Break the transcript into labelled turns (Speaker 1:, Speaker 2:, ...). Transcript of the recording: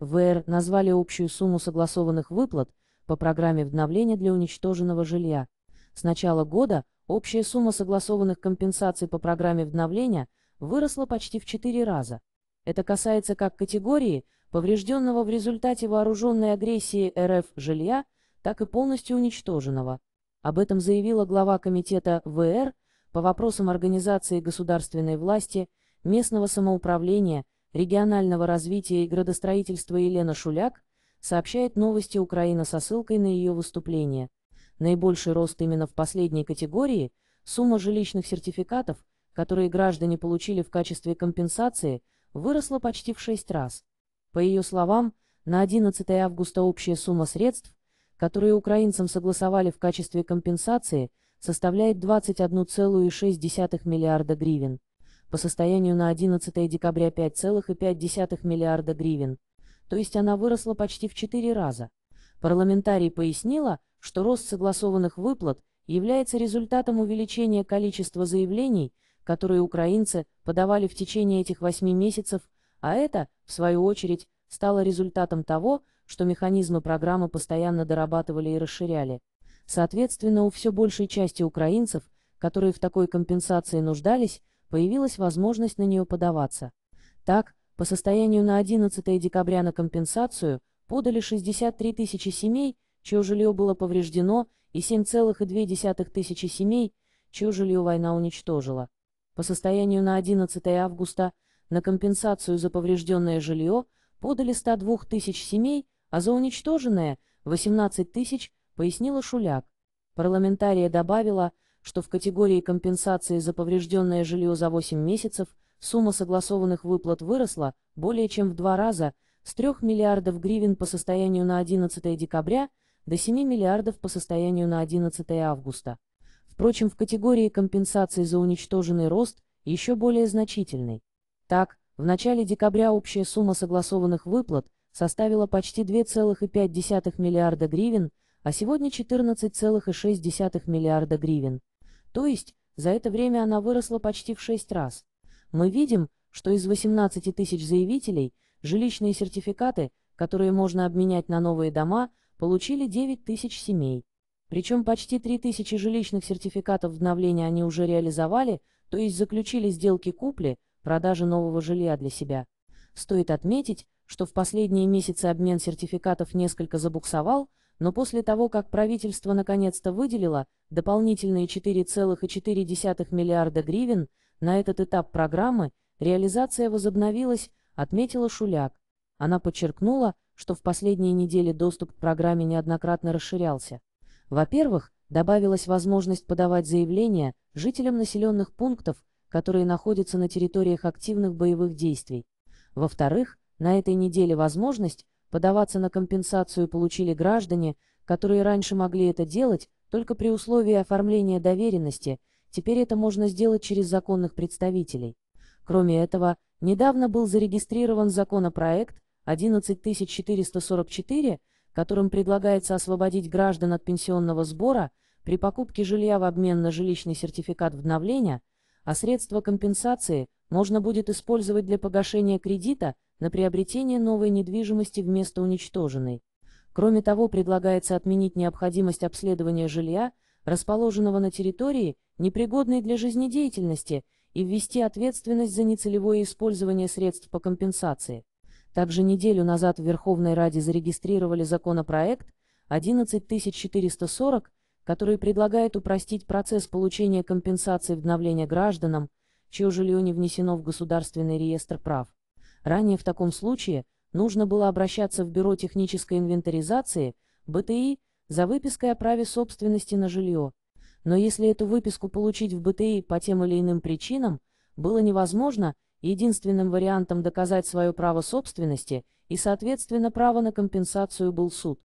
Speaker 1: ВР назвали общую сумму согласованных выплат по программе обновления для уничтоженного жилья. С начала года общая сумма согласованных компенсаций по программе обновления выросла почти в 4 раза. Это касается как категории поврежденного в результате вооруженной агрессии РФ жилья, так и полностью уничтоженного. Об этом заявила глава комитета ВР по вопросам организации государственной власти, местного самоуправления, регионального развития и градостроительства Елена Шуляк, сообщает новости Украина со ссылкой на ее выступление. Наибольший рост именно в последней категории – сумма жилищных сертификатов, которые граждане получили в качестве компенсации, выросла почти в 6 раз. По ее словам, на 11 августа общая сумма средств, которые украинцам согласовали в качестве компенсации, составляет 21,6 миллиарда гривен по состоянию на 11 декабря 5,5 миллиарда гривен, то есть она выросла почти в 4 раза. Парламентарий пояснила, что рост согласованных выплат является результатом увеличения количества заявлений, которые украинцы подавали в течение этих 8 месяцев, а это, в свою очередь, стало результатом того, что механизмы программы постоянно дорабатывали и расширяли. Соответственно, у все большей части украинцев, которые в такой компенсации нуждались, появилась возможность на нее подаваться. Так, по состоянию на 11 декабря на компенсацию подали 63 тысячи семей, чье жилье было повреждено, и 7,2 тысячи семей, чье жилье война уничтожила. По состоянию на 11 августа на компенсацию за поврежденное жилье подали 102 тысяч семей, а за уничтоженное – 18 тысяч, пояснила Шуляк. Парламентария добавила – что в категории компенсации за поврежденное жилье за 8 месяцев сумма согласованных выплат выросла более чем в два раза с 3 миллиардов гривен по состоянию на 11 декабря до 7 миллиардов по состоянию на 11 августа. Впрочем, в категории компенсации за уничтоженный рост еще более значительный. Так, в начале декабря общая сумма согласованных выплат составила почти 2,5 миллиарда гривен, а сегодня 14,6 миллиарда гривен. То есть за это время она выросла почти в шесть раз. Мы видим, что из 18 тысяч заявителей жилищные сертификаты, которые можно обменять на новые дома, получили 9 тысяч семей. Причем почти 3 тысячи жилищных сертификатов обновления они уже реализовали, то есть заключили сделки купли, продажи нового жилья для себя. Стоит отметить, что в последние месяцы обмен сертификатов несколько забуксовал, но после того, как правительство наконец-то выделило дополнительные 4,4 миллиарда гривен на этот этап программы, реализация возобновилась, отметила Шуляк. Она подчеркнула, что в последние недели доступ к программе неоднократно расширялся. Во-первых, добавилась возможность подавать заявления жителям населенных пунктов, которые находятся на территориях активных боевых действий. Во-вторых, на этой неделе возможность Подаваться на компенсацию получили граждане, которые раньше могли это делать только при условии оформления доверенности, теперь это можно сделать через законных представителей. Кроме этого, недавно был зарегистрирован законопроект 11444, которым предлагается освободить граждан от пенсионного сбора при покупке жилья в обмен на жилищный сертификат вновления, а средства компенсации – можно будет использовать для погашения кредита на приобретение новой недвижимости вместо уничтоженной. Кроме того, предлагается отменить необходимость обследования жилья, расположенного на территории, непригодной для жизнедеятельности, и ввести ответственность за нецелевое использование средств по компенсации. Также неделю назад в Верховной Раде зарегистрировали законопроект 11440, который предлагает упростить процесс получения компенсации вдновления гражданам, чье жилье не внесено в Государственный реестр прав. Ранее в таком случае нужно было обращаться в Бюро технической инвентаризации, БТИ, за выпиской о праве собственности на жилье. Но если эту выписку получить в БТИ по тем или иным причинам, было невозможно, единственным вариантом доказать свое право собственности и, соответственно, право на компенсацию был суд.